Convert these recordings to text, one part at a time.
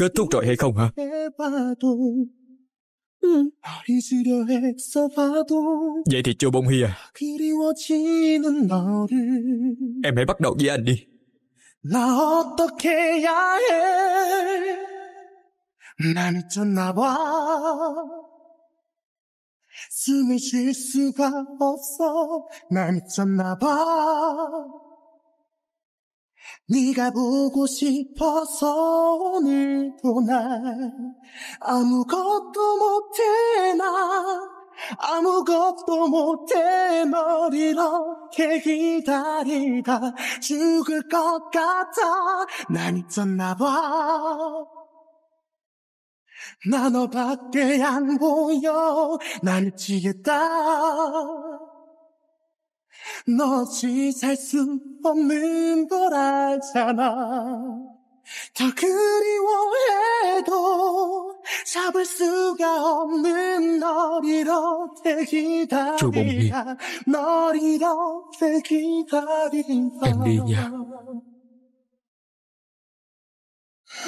Kết thúc rồi hay không hả? Ừ. Vậy thì chưa bông hi à Em hãy bắt đầu với anh đi 나를 쫓나봐 숨을 쉴 수가 없어 날 쫓나봐 네가 보고 싶어서 오늘도 날 아무것도 못해 나 아무것도 못해 널 이렇게 기다리다 죽을 것 같아 난 있었나 봐. 나 너밖에 안 보여 난지겠다 너지 살 수 없는 걸 알잖아 더 그리워해도 잡을 수가 없는 널 이렇게 기다리다 널 이렇게 기다린다 엠비냐?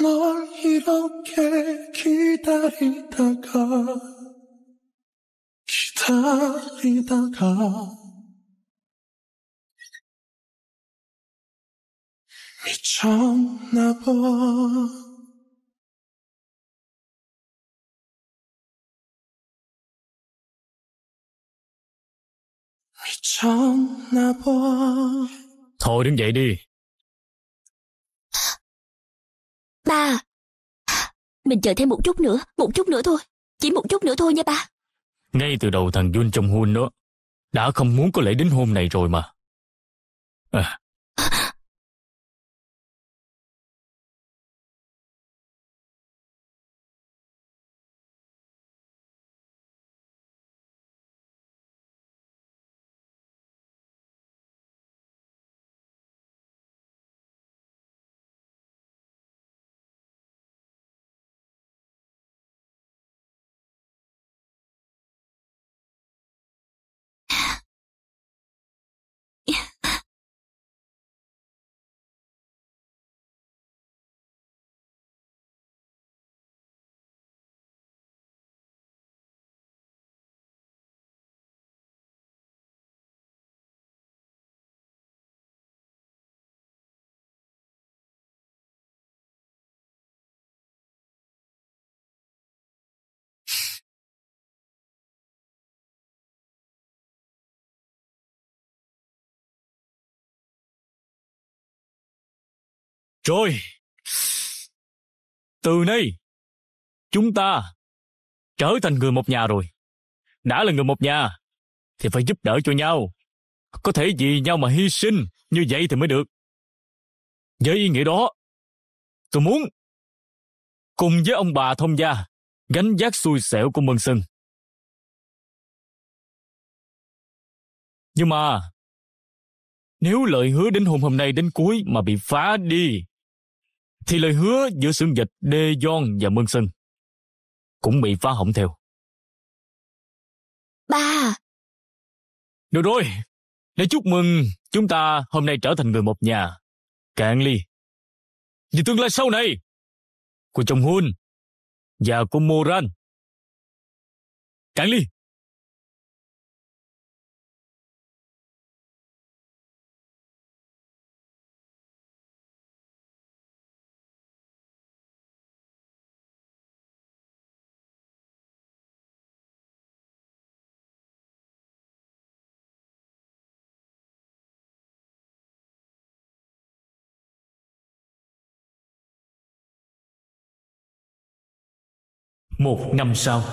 널 이렇게 기다리다가 기다리다가 멈췄나 봐. 미쳤나 봐. 더울은 예리. Ba. Mình chờ thêm một chút nữa, một chút nữa thôi. Chỉ một chút nữa thôi nha ba. Ngay từ đầu thằng Jun trong hôn đó, đã không muốn có lễ đính hôn này rồi mà. À, Rồi, từ nay, chúng ta trở thành người một nhà rồi. Đã là người một nhà, thì phải giúp đỡ cho nhau. Có thể vì nhau mà hy sinh, như vậy thì mới được. Với ý nghĩa đó, tôi muốn cùng với ông bà thông gia gánh giác xui xẻo của Mân Sơn. Nhưng mà, nếu lời hứa đến hôm hôm nay đến cuối mà bị phá đi, thì lời hứa giữa xương dịch Đê Gion và Mương Sơn cũng bị phá hỏng theo. Ba! Được rồi, để chúc mừng chúng ta hôm nay trở thành người một nhà. Cạn ly. Vì tương lai sau này của chồng Hun và của Moran. Cạn ly! một năm sau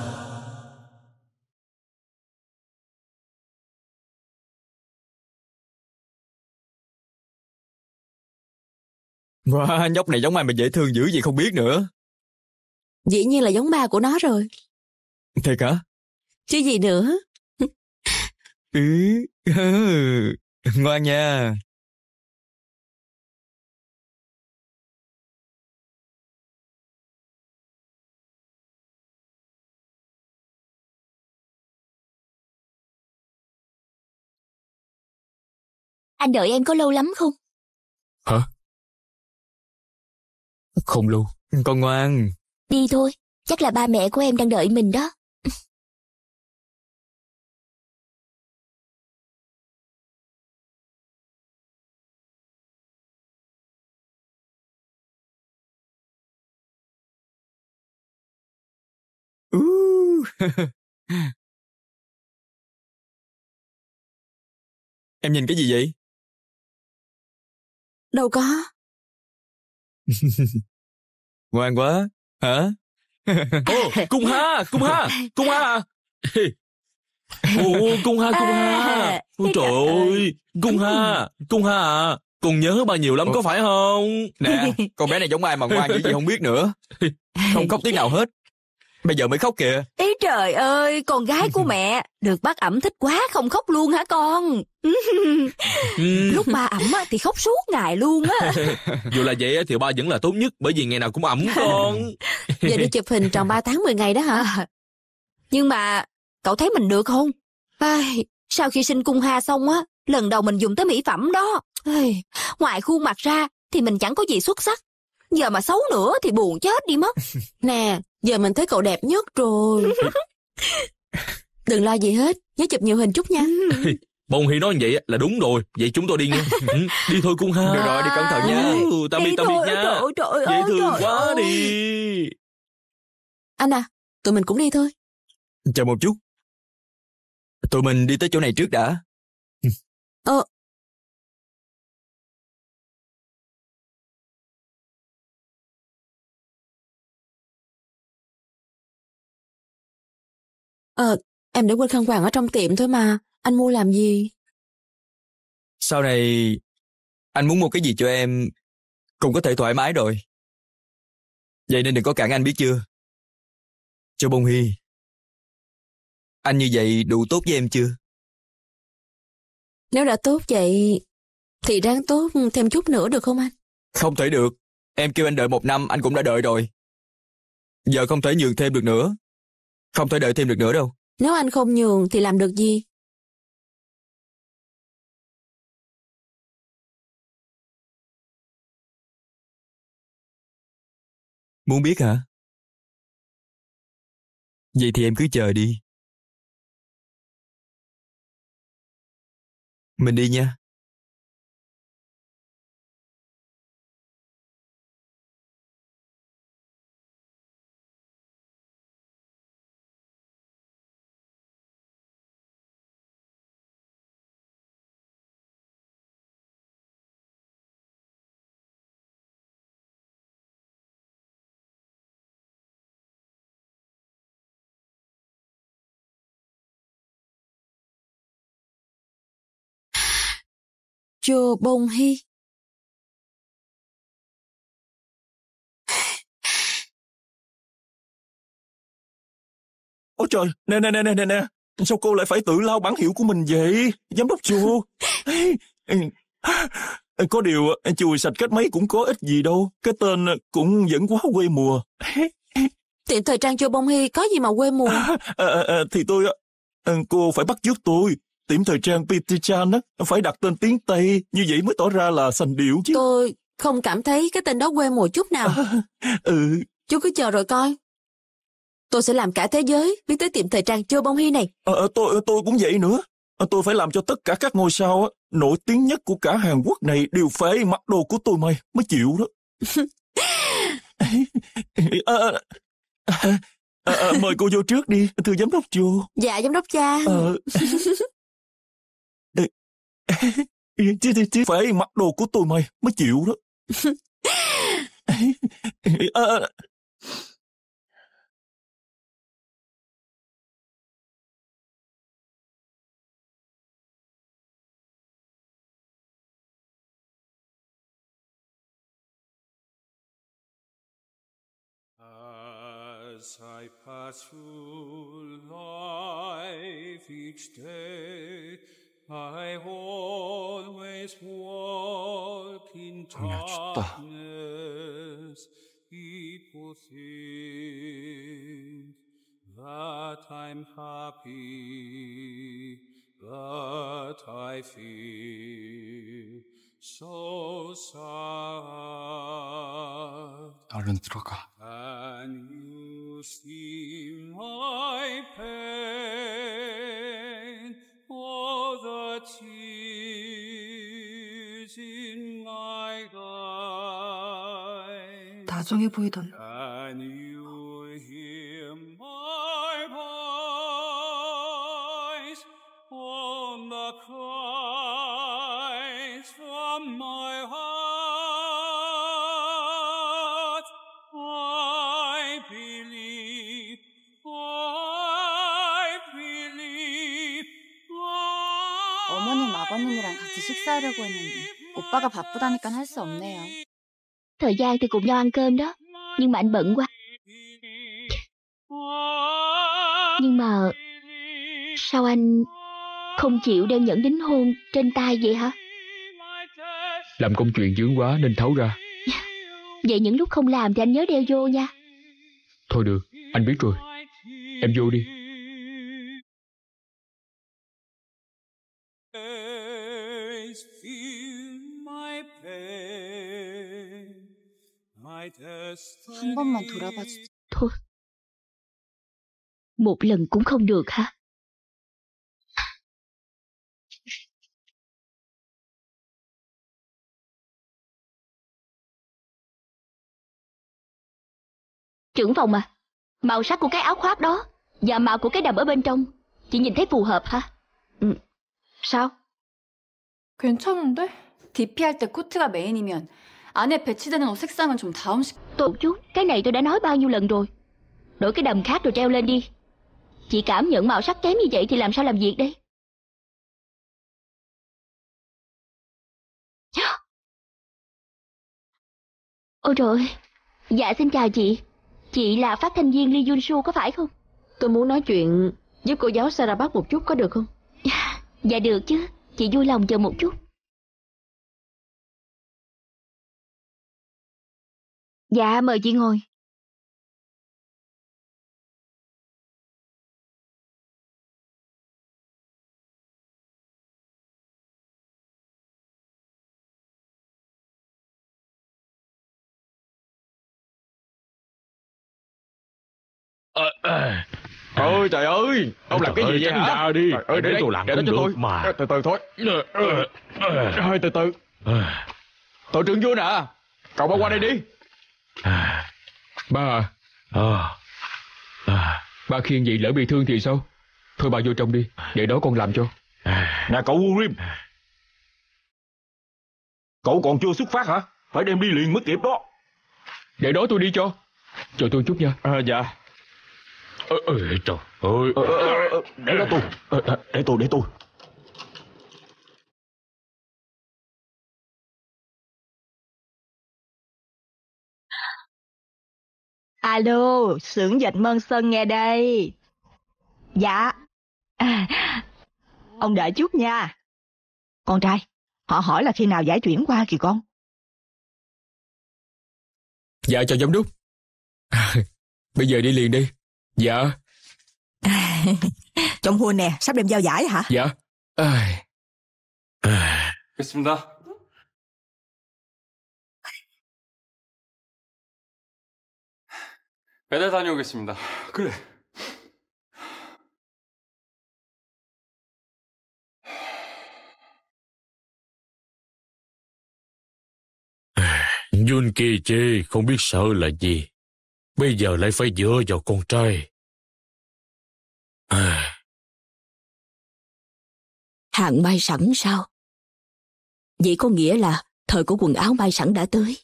Wow, nhóc này giống ai mà dễ thương dữ gì không biết nữa. Dĩ nhiên là giống ba của nó rồi. Thiệt hả? Chứ gì nữa. ừ, ngoan nha. Anh đợi em có lâu lắm không? Hả? Không lâu, con ngoan. Đi thôi, chắc là ba mẹ của em đang đợi mình đó. em nhìn cái gì vậy? Đâu có. Ngoan quá, hả? Ô, Cung Ha, Cung Ha, Cung Ha. Ồ, Cung Ha, Cung Ha. À, Ôi trời ơi, Cung Ha, Cung Ha à. cùng nhớ bà nhiều lắm Ủa? có phải không? Nè, con bé này giống ai mà ngoan dữ gì không biết nữa. Không khóc tiếng nào hết. Bây giờ mới khóc kìa. Ý trời ơi, con gái của mẹ, được bác ẩm thích quá không khóc luôn hả con? Lúc ba ẩm thì khóc suốt ngày luôn á. Dù là vậy thì ba vẫn là tốt nhất bởi vì ngày nào cũng ẩm con. Giờ đi chụp hình tròn 3 tháng 10 ngày đó hả? Nhưng mà cậu thấy mình được không? Ai, sau khi sinh cung ha xong á, lần đầu mình dùng tới mỹ phẩm đó. Ai, ngoài khuôn mặt ra thì mình chẳng có gì xuất sắc giờ mà xấu nữa thì buồn chết đi mất. Nè, giờ mình thấy cậu đẹp nhất rồi. Đừng lo gì hết, nhớ chụp nhiều hình chút nha. Bông Hi nói vậy là đúng rồi, vậy chúng tôi đi nha. Ừ, đi thôi cung ha. Được rồi, đi cẩn thận nha. Ừ, ừ tạm đi, biết tạm thôi, biệt nha. Trời trời Dễ thương trời quá ơi. đi. Anh à, tụi mình cũng đi thôi. Chờ một chút. Tụi mình đi tới chỗ này trước đã. Ờ, Ờ, em đã quên khăn quàng ở trong tiệm thôi mà, anh mua làm gì? Sau này, anh muốn mua cái gì cho em, cũng có thể thoải mái rồi. Vậy nên đừng có cản anh biết chưa? Cho Bông Hy, anh như vậy đủ tốt với em chưa? Nếu đã tốt vậy, thì ráng tốt thêm chút nữa được không anh? Không thể được. Em kêu anh đợi một năm, anh cũng đã đợi rồi. Giờ không thể nhường thêm được nữa. Không thể đợi thêm được nữa đâu. Nếu anh không nhường thì làm được gì? Muốn biết hả? Vậy thì em cứ chờ đi. Mình đi nha. Cho Bông Hy. Ôi trời, nè nè nè nè nè, sao cô lại phải tự lao bản hiệu của mình vậy? Giám đốc chùa. Có điều, chùi sạch cách mấy cũng có ích gì đâu, cái tên cũng vẫn quá quê mùa. Tiệm thời trang cho Bông Hy có gì mà quê mùa? À, à, à, thì tôi, cô phải bắt trước tôi, tiệm thời trang Peter Chan á, phải đặt tên tiếng Tây, như vậy mới tỏ ra là sành điệu chứ. Tôi không cảm thấy cái tên đó quê mùa chút nào. ừ. Chú cứ chờ rồi coi. Tôi sẽ làm cả thế giới biết tới tiệm thời trang chưa bông Hi này. À, tôi ờ, tôi cũng vậy nữa. tôi phải làm cho tất cả các ngôi sao á, nổi tiếng nhất của cả Hàn Quốc này đều phải mặc đồ của tôi mày mới chịu đó. à, à, à, à, mời cô vô trước đi, thưa giám đốc Chu. Dạ, giám đốc cha. À. chứ, chứ, chứ phải mặc đồ của tụi mày mới chịu đó à, As I pass through life each day, 정말 춥다. But I'm happy, but I feel so sad. 얼른 들어가. And you see my pain. 다정해 보이던 식사하려고 했는데 오빠가 바쁘다니까 할수 없네요. Thời gian thì cùng nhau ăn cơm đó, nhưng mà anh bận quá. Nhưng mà sao anh không chịu đeo nhẫn đính hôn trên tay vậy hả? Làm công chuyện dướng quá nên tháo ra. Vậy những lúc không làm thì anh nhớ đeo vô nha. Thôi được, anh biết rồi. Em vô đi. 한 번만 돌아봐 주지. Thôi. Một lần cũng không được hả? Trưởng phòng à, màu sắc của cái áo khoác đó và màu của cái đầm ở bên trong, chị nhìn thấy phù hợp hả? Ừ. Sao? 괜찮은데? DP할 때 코트가 메인이면 안에 배치되는 옷 색상은 좀 다음식 Tôi một chút Cái này tôi đã nói bao nhiêu lần rồi Đổi cái đầm khác rồi treo lên đi Chị cảm nhận màu sắc kém như vậy Thì làm sao làm việc đây Ôi trời Dạ xin chào chị Chị là phát thanh viên Lee Jun Su có phải không Tôi muốn nói chuyện với cô giáo Sarah Park một chút có được không Dạ được chứ Chị vui lòng chờ một chút Dạ, mời chị ngồi. Ờ, à, à. Ôi trời ơi, ông làm cái gì vậy hả? đi. Trời ơi, để, để tôi làm để cũng được mà. Ờ, từ từ thôi. Ờ, ờ, trời từ từ. Tổ trưởng vua nè, cậu bỏ qua đây đi à, Ba à, à, Ba khiêng vậy lỡ bị thương thì sao Thôi bà vô trong đi Để đó con làm cho à, Nè cậu Urim à. Cậu còn chưa xuất phát hả Phải đem đi liền mới kịp đó Để đó tôi đi cho Chờ tôi chút nha à, Dạ Ôi, trời ơi. Ờ, ờ, để đó tôi Để tôi, để tôi Alo, xưởng dệt Mơn Sơn nghe đây. Dạ. ông đợi chút nha. Con trai, họ hỏi là khi nào giải chuyển qua kìa con. Dạ chào giám đốc. À, bây giờ đi liền đi. Dạ. À, trong hua nè, sắp đem giao giải hả? Dạ. 배달 다녀오겠습니다. 그래. Jun Ki Chi không biết sợ là gì. Bây giờ lại phải dựa vào con trai. À. Hàng may sẵn sao? Vậy có nghĩa là thời của quần áo may sẵn đã tới.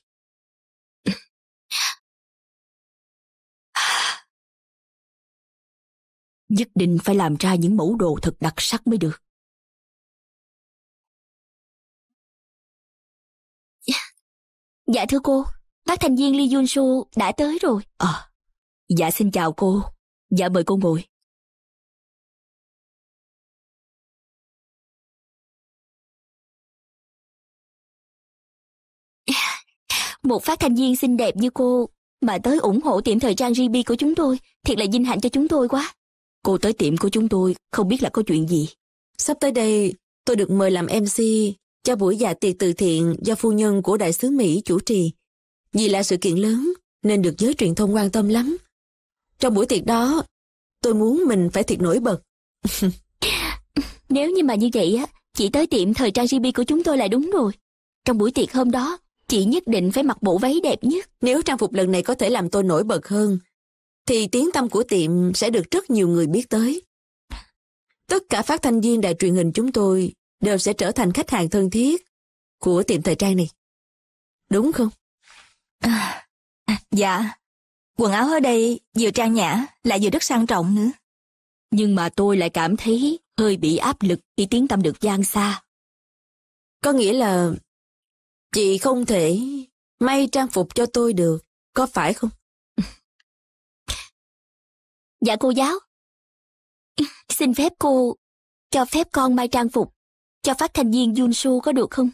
nhất định phải làm ra những mẫu đồ thật đặc sắc mới được. Dạ, dạ thưa cô, bác thành viên Lee Jun Su đã tới rồi. À, dạ xin chào cô. Dạ mời cô ngồi. Một phát thanh viên xinh đẹp như cô mà tới ủng hộ tiệm thời trang Ribi của chúng tôi, thiệt là vinh hạnh cho chúng tôi quá. Cô tới tiệm của chúng tôi, không biết là có chuyện gì. Sắp tới đây, tôi được mời làm MC cho buổi dạ tiệc từ thiện do phu nhân của đại sứ Mỹ chủ trì. Vì là sự kiện lớn, nên được giới truyền thông quan tâm lắm. Trong buổi tiệc đó, tôi muốn mình phải thiệt nổi bật. Nếu như mà như vậy á, chị tới tiệm thời trang GB của chúng tôi là đúng rồi. Trong buổi tiệc hôm đó, chị nhất định phải mặc bộ váy đẹp nhất. Nếu trang phục lần này có thể làm tôi nổi bật hơn, thì tiếng tâm của tiệm sẽ được rất nhiều người biết tới. Tất cả phát thanh viên đài truyền hình chúng tôi đều sẽ trở thành khách hàng thân thiết của tiệm thời trang này. Đúng không? À, à dạ. Quần áo ở đây vừa trang nhã lại vừa rất sang trọng nữa. Nhưng mà tôi lại cảm thấy hơi bị áp lực khi tiếng tâm được gian xa. Có nghĩa là chị không thể may trang phục cho tôi được, có phải không? Dạ cô giáo. Xin phép cô cho phép con may trang phục cho phát thanh viên Jun Su có được không?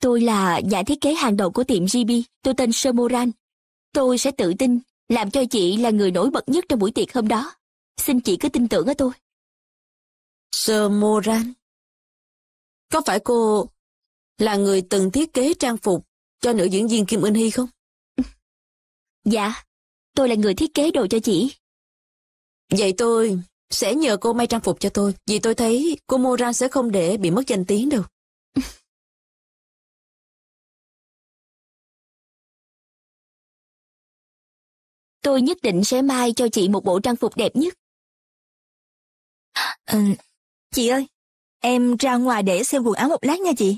Tôi là nhà thiết kế hàng đầu của tiệm GB, tôi tên Somoran. Tôi sẽ tự tin làm cho chị là người nổi bật nhất trong buổi tiệc hôm đó. Xin chị cứ tin tưởng ở tôi. Somoran? Có phải cô là người từng thiết kế trang phục cho nữ diễn viên Kim Ưn Hy không? Dạ, tôi là người thiết kế đồ cho chị. Vậy tôi sẽ nhờ cô may trang phục cho tôi, vì tôi thấy cô Moran sẽ không để bị mất danh tiếng đâu. tôi nhất định sẽ may cho chị một bộ trang phục đẹp nhất. Ừ, chị ơi, em ra ngoài để xem quần áo một lát nha chị.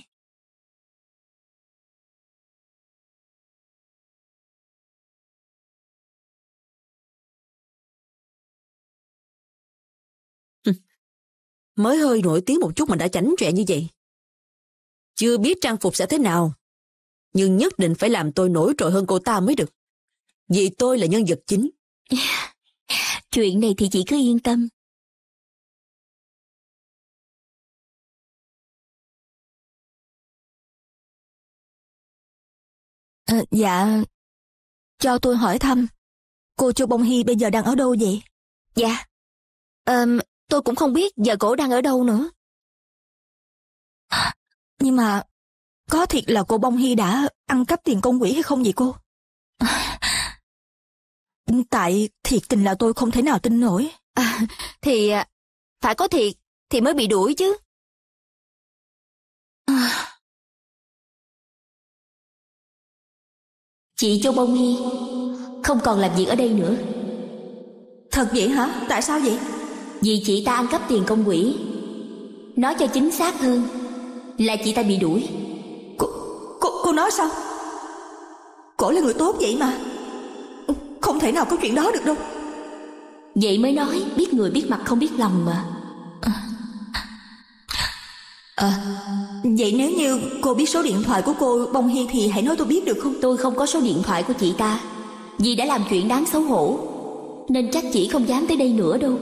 Mới hơi nổi tiếng một chút mà đã chảnh trẹ như vậy. Chưa biết trang phục sẽ thế nào, nhưng nhất định phải làm tôi nổi trội hơn cô ta mới được. Vì tôi là nhân vật chính. Chuyện này thì chị cứ yên tâm. À, dạ, cho tôi hỏi thăm, cô Chu Bông Hy bây giờ đang ở đâu vậy? Dạ, um, tôi cũng không biết giờ cổ đang ở đâu nữa. Nhưng mà có thiệt là cô Bông Hy đã ăn cắp tiền công quỹ hay không vậy cô? Tại thiệt tình là tôi không thể nào tin nổi. À, thì à, phải có thiệt thì mới bị đuổi chứ. À. Chị Châu Bông Hy không còn làm việc ở đây nữa. Thật vậy hả? Tại sao vậy? vì chị ta ăn cắp tiền công quỹ nói cho chính xác hơn là chị ta bị đuổi cô cô, cô nói sao cổ là người tốt vậy mà không thể nào có chuyện đó được đâu vậy mới nói biết người biết mặt không biết lòng mà à, vậy nếu như cô biết số điện thoại của cô bông hiên thì hãy nói tôi biết được không tôi không có số điện thoại của chị ta vì đã làm chuyện đáng xấu hổ nên chắc chỉ không dám tới đây nữa đâu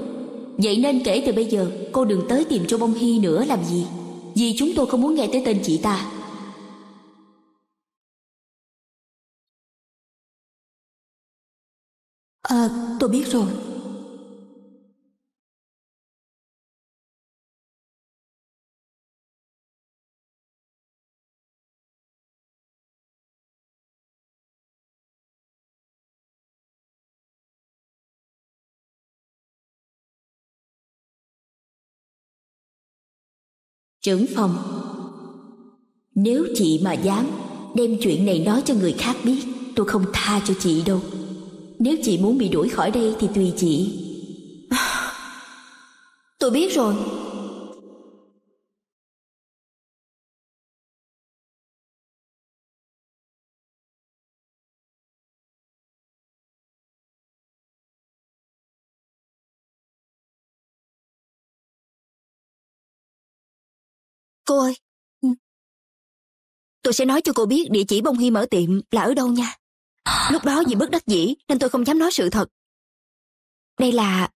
Vậy nên kể từ bây giờ cô đừng tới tìm Châu Bông Hy nữa làm gì Vì chúng tôi không muốn nghe tới tên chị ta À tôi biết rồi Trưởng phòng Nếu chị mà dám Đem chuyện này nói cho người khác biết Tôi không tha cho chị đâu Nếu chị muốn bị đuổi khỏi đây thì tùy chị Tôi biết rồi cô ơi. Ừ. Tôi sẽ nói cho cô biết địa chỉ bông hy mở tiệm là ở đâu nha. Lúc đó vì bất đắc dĩ nên tôi không dám nói sự thật. Đây là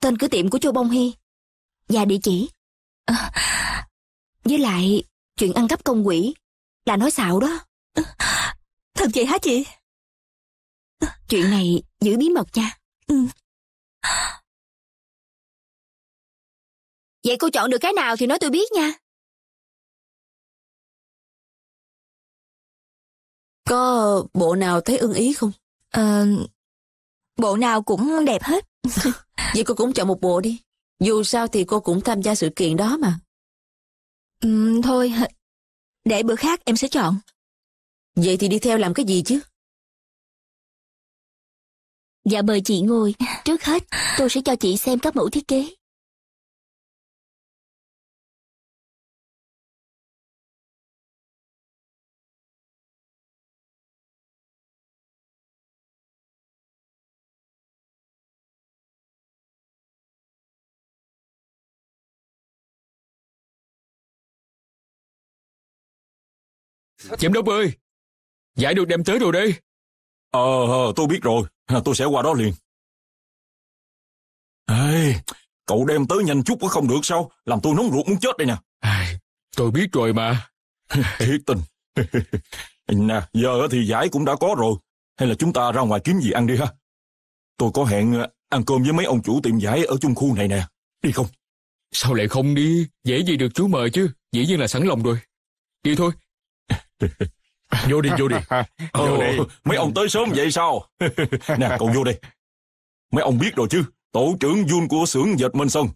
tên cửa tiệm của chú Bông Hy và địa chỉ. với lại chuyện ăn cắp công quỷ là nói xạo đó. Thật vậy hả chị? Chuyện này giữ bí mật nha. Ừ. Vậy cô chọn được cái nào thì nói tôi biết nha. Có bộ nào thấy ưng ý không? À, bộ nào cũng đẹp hết. Vậy cô cũng chọn một bộ đi. Dù sao thì cô cũng tham gia sự kiện đó mà. Ừ, thôi, để bữa khác em sẽ chọn. Vậy thì đi theo làm cái gì chứ? Dạ mời chị ngồi. Trước hết, tôi sẽ cho chị xem các mẫu thiết kế. Giám đốc ơi, giải được đem tới rồi đây. Ờ, ờ, tôi biết rồi, tôi sẽ qua đó liền. Ê, cậu đem tới nhanh chút có không được sao? Làm tôi nóng ruột muốn chết đây nè. tôi biết rồi mà. Thiệt tình. nè, giờ thì giải cũng đã có rồi. Hay là chúng ta ra ngoài kiếm gì ăn đi ha? Tôi có hẹn ờ, ăn cơm với mấy ông chủ tiệm giải ở chung khu này nè. Đi không? Sao lại không đi? Dễ gì được chú mời chứ. Dĩ nhiên là sẵn lòng rồi. Đi thôi, vô đi vô đi vô ừ, đi mấy ông tới sớm vậy sao nè cậu vô đi mấy ông biết rồi chứ tổ trưởng Jun của xưởng dệt minh sơn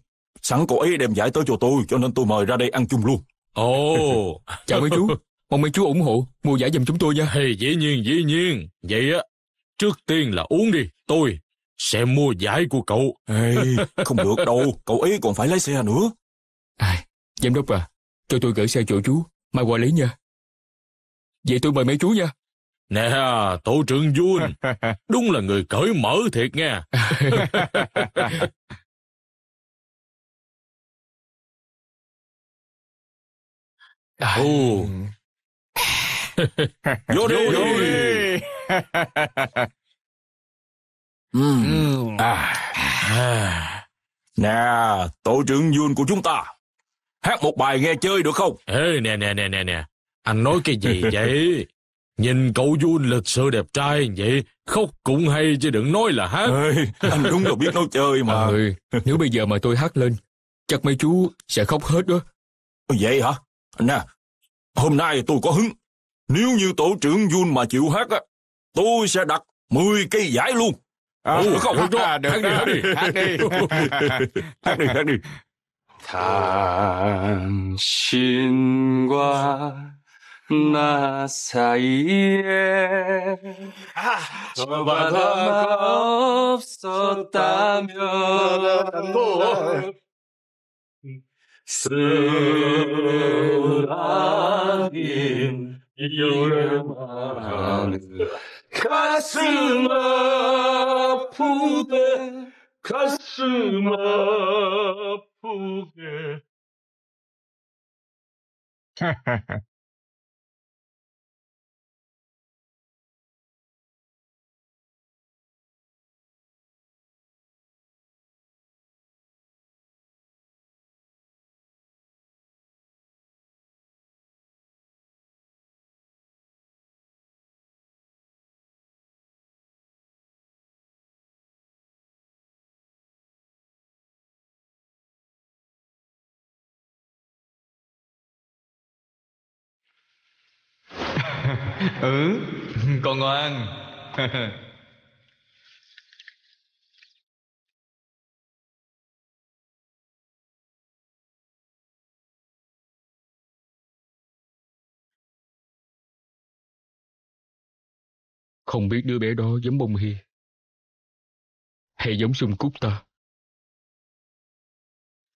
sẵn cậu ấy đem giải tới cho tôi cho nên tôi mời ra đây ăn chung luôn ồ oh. chào mấy chú mong mấy chú ủng hộ mua giải giùm chúng tôi nha hey, dĩ nhiên dĩ nhiên vậy á trước tiên là uống đi tôi sẽ mua giải của cậu hey, không được đâu cậu ấy còn phải lấy xe nữa à, giám đốc à cho tôi gửi xe chỗ chú mai qua lấy nha Vậy tôi mời mấy chú nha. Nè, tổ trưởng Jun, đúng là người cởi mở thiệt nha. Ồ. Vô đi, vô đi. Uhm. À. À. Nè, tổ trưởng Jun của chúng ta. Hát một bài nghe chơi được không? Ê, nè, nè, nè, nè, nè. Anh nói cái gì vậy? Nhìn cậu Jun lịch sự đẹp trai vậy, khóc cũng hay chứ đừng nói là hát. Ê, anh đúng là biết nói chơi mà. Ừ, nếu bây giờ mà tôi hát lên, chắc mấy chú sẽ khóc hết đó. Vậy hả? Nè, hôm nay tôi có hứng. Nếu như tổ trưởng Jun mà chịu hát á, tôi sẽ đặt 10 cây giải luôn. À, Ủa, không, hát, à, được, hát, đi, hát đi. hát đi, hát đi. 看星光。나 사이에 아, 저 바다가 없었다면 쓰라린 요란한 가슴 아프대 가슴 아프게 ừ con ngoan không biết đứa bé đó giống bông hi hay giống sung cúc ta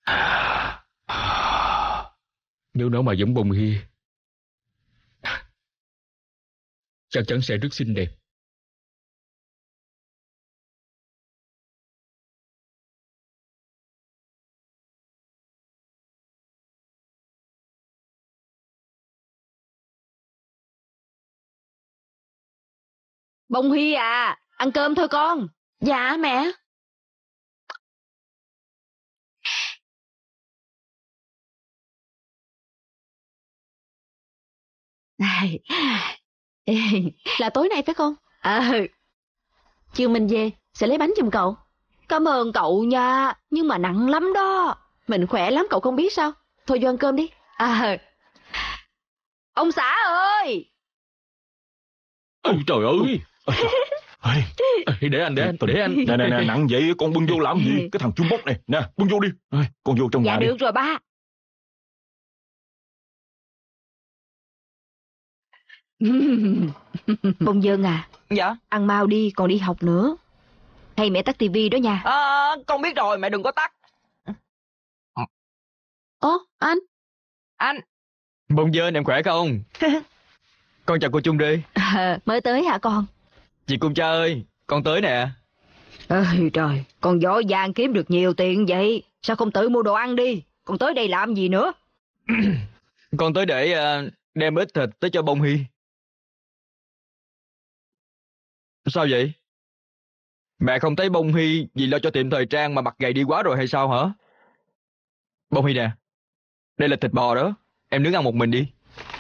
à, à. nếu nó mà giống bông hi chắc chắn sẽ rất xinh đẹp. Bông huy à, ăn cơm thôi con. Dạ mẹ. Này, là tối nay phải không? À, chiều ừ. mình về, sẽ lấy bánh giùm cậu. Cảm ơn cậu nha, nhưng mà nặng lắm đó. Mình khỏe lắm cậu không biết sao. Thôi vô ăn cơm đi. À, ừ. ông xã ơi! Ôi trời ơi! để anh để anh để anh nè nè nè nặng vậy con bưng vô làm gì ừ. cái thằng trung bốc này nè bưng vô đi con vô trong dạ, nhà được đi. rồi ba Bông Dân à Dạ Ăn mau đi còn đi học nữa Hay mẹ tắt tivi đó nha à, Con biết rồi mẹ đừng có tắt Ố, anh Anh Bông Dân em khỏe không Con chào cô Chung đi à, Mới tới hả con Chị Cung cha ơi con tới nè Ôi trời Con gió giang kiếm được nhiều tiền vậy Sao không tự mua đồ ăn đi Con tới đây làm gì nữa Con tới để ờ, đem ít thịt tới cho bông Hy Sao vậy? Mẹ không thấy Bông Hy vì lo cho tiệm thời trang mà mặc gầy đi quá rồi hay sao hả? Bông Hy nè, đây là thịt bò đó, em nướng ăn một mình đi.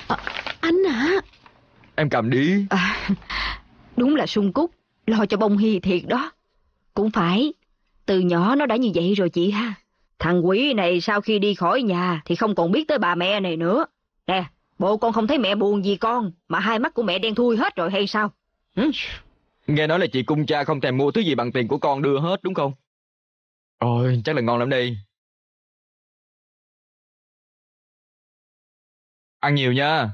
À, anh hả? Em cầm đi. À, đúng là sung cúc, lo cho Bông Hy thiệt đó. Cũng phải, từ nhỏ nó đã như vậy rồi chị ha. Thằng quỷ này sau khi đi khỏi nhà thì không còn biết tới bà mẹ này nữa. Nè, bộ con không thấy mẹ buồn gì con, mà hai mắt của mẹ đen thui hết rồi hay sao? Hử? Nghe nói là chị cung cha không thèm mua thứ gì bằng tiền của con đưa hết đúng không? Ôi, chắc là ngon lắm đi. Ăn nhiều nha.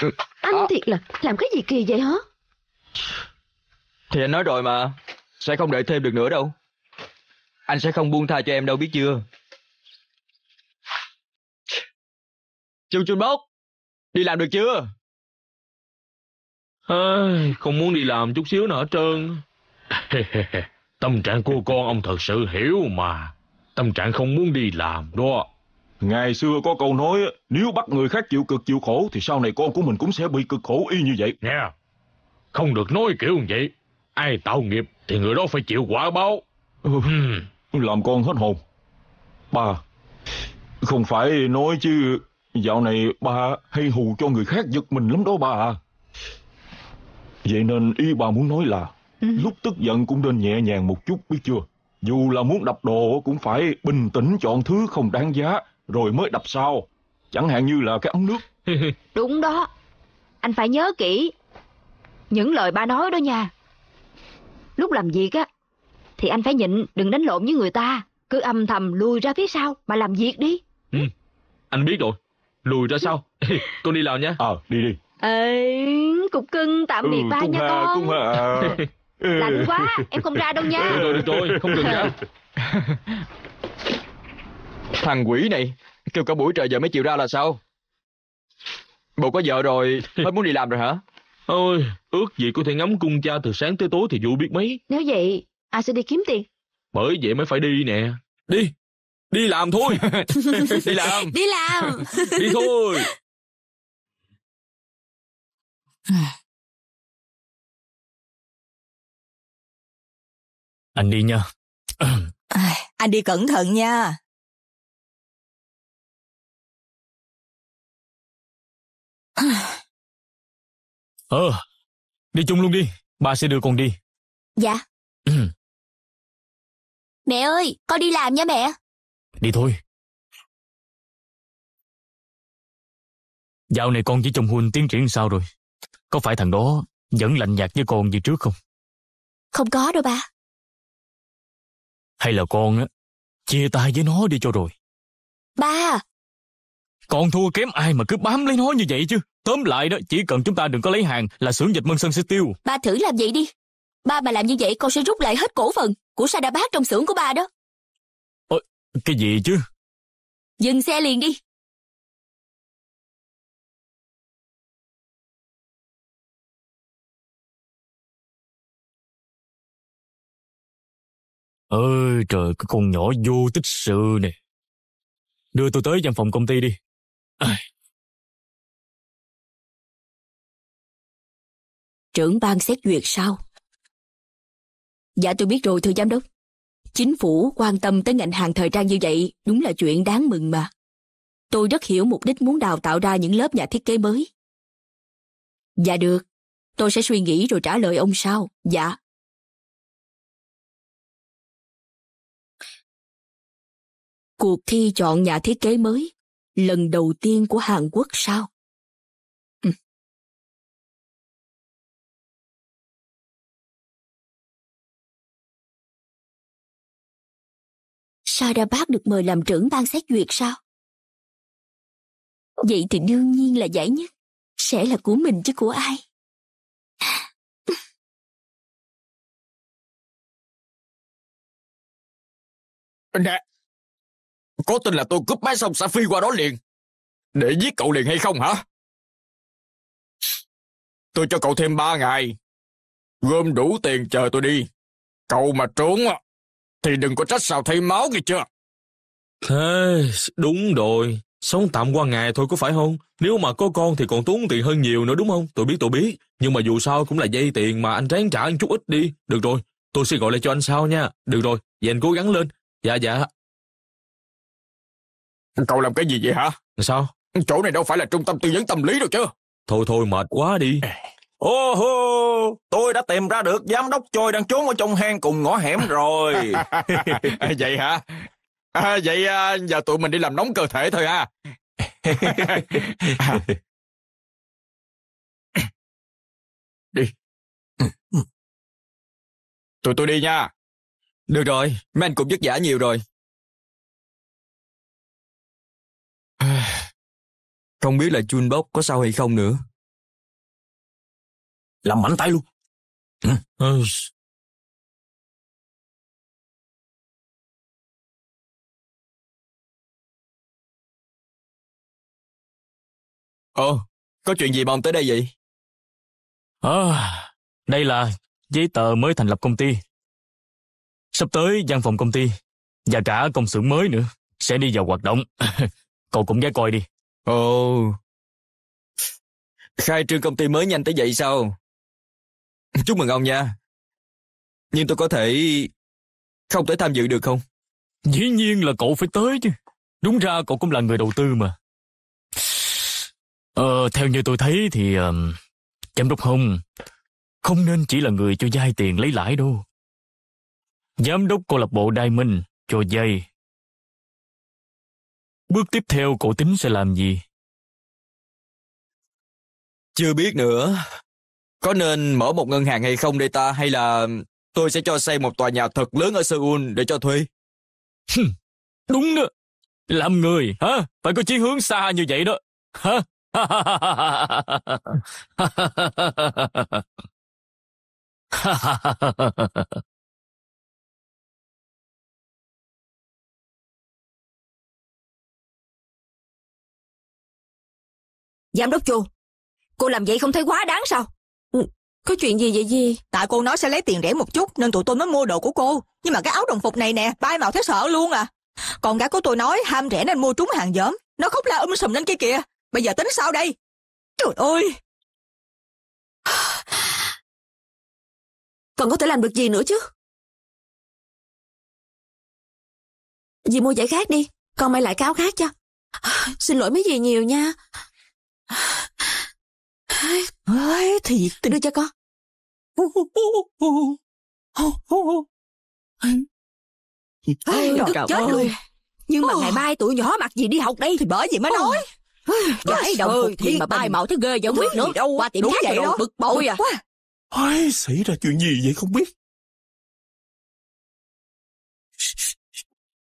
Anh à. Ờ. thiệt là làm cái gì kỳ vậy hả? Thì anh nói rồi mà, sẽ không để thêm được nữa đâu. Anh sẽ không buông tha cho em đâu biết chưa? Chương Chun Bốc! đi làm được chưa Ai, không muốn đi làm chút xíu nữa hết trơn tâm trạng của con ông thật sự hiểu mà tâm trạng không muốn đi làm đó ngày xưa có câu nói nếu bắt người khác chịu cực chịu khổ thì sau này con của mình cũng sẽ bị cực khổ y như vậy nè không được nói kiểu như vậy ai tạo nghiệp thì người đó phải chịu quả báo làm con hết hồn ba không phải nói chứ Dạo này bà hay hù cho người khác giật mình lắm đó bà Vậy nên ý bà muốn nói là ừ. lúc tức giận cũng nên nhẹ nhàng một chút biết chưa? Dù là muốn đập đồ cũng phải bình tĩnh chọn thứ không đáng giá rồi mới đập sau. Chẳng hạn như là cái ống nước. Đúng đó. Anh phải nhớ kỹ những lời ba nói đó nha. Lúc làm việc á thì anh phải nhịn đừng đánh lộn với người ta. Cứ âm thầm lùi ra phía sau mà làm việc đi. Ừ. Anh biết rồi lùi ra sau con đi làm nhé ờ à, đi đi ê cục cưng tạm biệt ừ, ba nha hà, con cung hà. Ừ. lạnh quá em không ra đâu nha được rồi được rồi không cần nữa thằng quỷ này kêu cả buổi trời giờ mới chịu ra là sao bộ có vợ rồi mới muốn đi làm rồi hả ôi ước gì có thể ngắm cung cha từ sáng tới tối thì vui biết mấy nếu vậy ai à, sẽ đi kiếm tiền bởi vậy mới phải đi nè đi đi làm thôi đi làm đi làm đi thôi anh đi nha anh đi cẩn thận nha ờ đi chung luôn đi ba sẽ đưa con đi dạ ừ. mẹ ơi con đi làm nha mẹ Đi thôi. Dạo này con với chồng Huynh tiến triển sao rồi? Có phải thằng đó vẫn lạnh nhạt với con như trước không? Không có đâu ba. Hay là con á, chia tay với nó đi cho rồi. Ba! Con thua kém ai mà cứ bám lấy nó như vậy chứ. Tóm lại đó, chỉ cần chúng ta đừng có lấy hàng là xưởng dịch Mân sân sẽ tiêu. Ba thử làm vậy đi. Ba mà làm như vậy con sẽ rút lại hết cổ phần của Sa Đa Bác trong xưởng của ba đó. Cái gì chứ? Dừng xe liền đi. Ơi trời, cái con nhỏ vô tích sự nè. Đưa tôi tới văn phòng công ty đi. Ai. Trưởng ban xét duyệt sao? Dạ tôi biết rồi thưa giám đốc. Chính phủ quan tâm tới ngành hàng thời trang như vậy đúng là chuyện đáng mừng mà. Tôi rất hiểu mục đích muốn đào tạo ra những lớp nhà thiết kế mới. Dạ được, tôi sẽ suy nghĩ rồi trả lời ông sau. Dạ. Cuộc thi chọn nhà thiết kế mới, lần đầu tiên của Hàn Quốc sao? Sarah Park được mời làm trưởng ban xét duyệt sao? Vậy thì đương nhiên là giải nhất. Sẽ là của mình chứ của ai? Nè! Có tin là tôi cướp máy xong sẽ phi qua đó liền. Để giết cậu liền hay không hả? Tôi cho cậu thêm ba ngày. Gom đủ tiền chờ tôi đi. Cậu mà trốn thì đừng có trách sao thay máu nghe chưa? Thế, đúng rồi. Sống tạm qua ngày thôi có phải không? Nếu mà có con thì còn tốn tiền hơn nhiều nữa đúng không? Tôi biết tôi biết. Nhưng mà dù sao cũng là dây tiền mà anh ráng trả anh chút ít đi. Được rồi, tôi sẽ gọi lại cho anh sau nha. Được rồi, vậy cố gắng lên. Dạ dạ. Cậu làm cái gì vậy hả? Sao? Chỗ này đâu phải là trung tâm tư vấn tâm lý đâu chứ. Thôi thôi mệt quá đi. Ô hô, tôi đã tìm ra được giám đốc trôi đang trốn ở trong hang cùng ngõ hẻm rồi. vậy hả? À, vậy à, giờ tụi mình đi làm nóng cơ thể thôi ha. à. Đi. Tụi tôi đi nha. Được rồi, mấy anh cũng vất vả nhiều rồi. Không biết là Chun Bốc có sao hay không nữa làm mạnh tay luôn. Ừ. ừ. Ồ, có chuyện gì mà ông tới đây vậy? À, đây là giấy tờ mới thành lập công ty. Sắp tới văn phòng công ty và cả công xưởng mới nữa sẽ đi vào hoạt động. Cậu cũng ghé coi đi. Ồ, khai trương công ty mới nhanh tới vậy sao? Chúc mừng ông nha. Nhưng tôi có thể không tới tham dự được không? Dĩ nhiên là cậu phải tới chứ. Đúng ra cậu cũng là người đầu tư mà. Ờ, theo như tôi thấy thì uh, giám đốc Hồng không nên chỉ là người cho vay tiền lấy lãi đâu. Giám đốc câu lạc bộ Diamond cho dây. Bước tiếp theo cậu tính sẽ làm gì? Chưa biết nữa. Có nên mở một ngân hàng hay không đây ta hay là tôi sẽ cho xây một tòa nhà thật lớn ở Seoul để cho thuê? Đúng đó. Làm người, hả? Phải có chí hướng xa như vậy đó. Hả? Giám đốc Chu, cô làm vậy không thấy quá đáng sao? Ừ, có chuyện gì vậy gì? Tại cô nói sẽ lấy tiền rẻ một chút nên tụi tôi mới mua đồ của cô. Nhưng mà cái áo đồng phục này nè, bay màu thấy sợ luôn à. Con gái của tôi nói ham rẻ nên mua trúng hàng dởm. Nó khóc la um sùm lên kia kìa. Bây giờ tính sao đây? Trời ơi! Còn có thể làm được gì nữa chứ? Dì mua giải khác đi, con may lại cáo khác cho. Xin lỗi mấy dì nhiều nha. Ê, thì tôi đưa cho con. Ê, Đồ trời chết ơi. luôn. Nhưng mà ngày mai tụi nhỏ mặc gì đi học đi. Thì bởi gì mới nói. Giải đồng phục thì mà bay mạo thấy ghê giải quyết nữa. Đâu. Qua tiệm Đúng vậy đó. bực bội à. Ôi, xảy ra chuyện gì vậy không biết.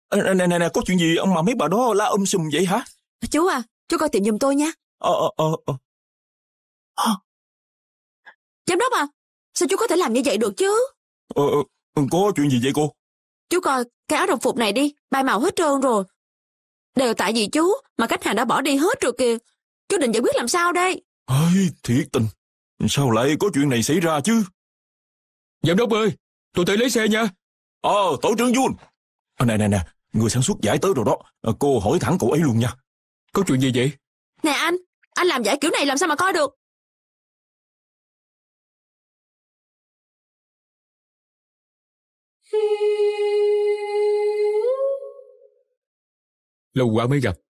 À, Nè, nè, nè, có chuyện gì ông mà mấy bà đó la um sùm vậy hả? Chú à, chú coi tiệm giùm tôi nha. Ờ, ờ, ờ, ờ. Hả? Ờ. Giám đốc à, sao chú có thể làm như vậy được chứ? Ờ, ờ ừ, có chuyện gì vậy cô? Chú coi, cái áo đồng phục này đi, bay màu hết trơn rồi. Đều tại vì chú mà khách hàng đã bỏ đi hết rồi kìa. Chú định giải quyết làm sao đây? Ây, thiệt tình. Sao lại có chuyện này xảy ra chứ? Giám đốc ơi, tôi tới lấy xe nha. Ờ, à, tổ trưởng Jun. À, nè, nè, nè, người sản xuất giải tới rồi đó. À, cô hỏi thẳng cậu ấy luôn nha. Có chuyện gì vậy? Nè anh, anh làm giải kiểu này làm sao mà coi được? Lâu quá mới gặp